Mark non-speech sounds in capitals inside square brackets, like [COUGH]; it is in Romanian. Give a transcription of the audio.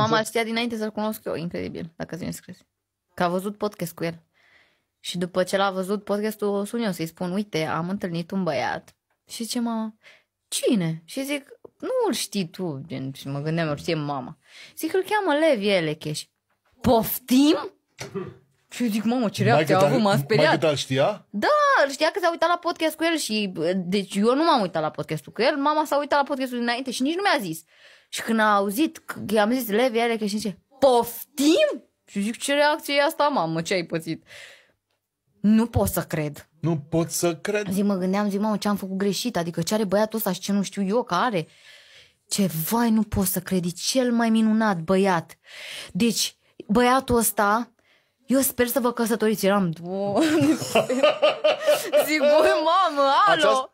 Mama îl exact. știa dinainte să-l cunosc eu, incredibil, dacă ți mi crezi. Că a văzut podcast cu el. Și după ce l-a văzut podcastul, sun eu să-i spun, uite, am întâlnit un băiat. Și ce mama, cine? Și zic, nu îl știi tu, gen, și mă gândeam, îl știe mama. Zic, îl cheamă Levi Elecheș. Poftim? Și eu zic, mamă, ce reacție a avut, m am speriat. Mai știa? Da, știa că s-a uitat la podcast cu el și... Deci eu nu m-am uitat la podcastul cu el, mama s-a uitat la podcastul dinainte și nici nu mi-a zis. Și când a auzit, i-am zis, Levi, ele, că și zice, Poftim? Și zic, ce reacție e asta, mamă, ce ai pățit? Nu pot să cred. Nu pot să cred. Zic, mă gândeam, zic mamă, ce am făcut greșit, adică ce are băiatul ăsta și ce nu știu eu că are. Ce, vai, nu pot să cred, e cel mai minunat băiat. Deci, băiatul ăsta eu sper să vă căsătoriți. Eram, [LAUGHS] zic, băi, mamă, alo! Aceast,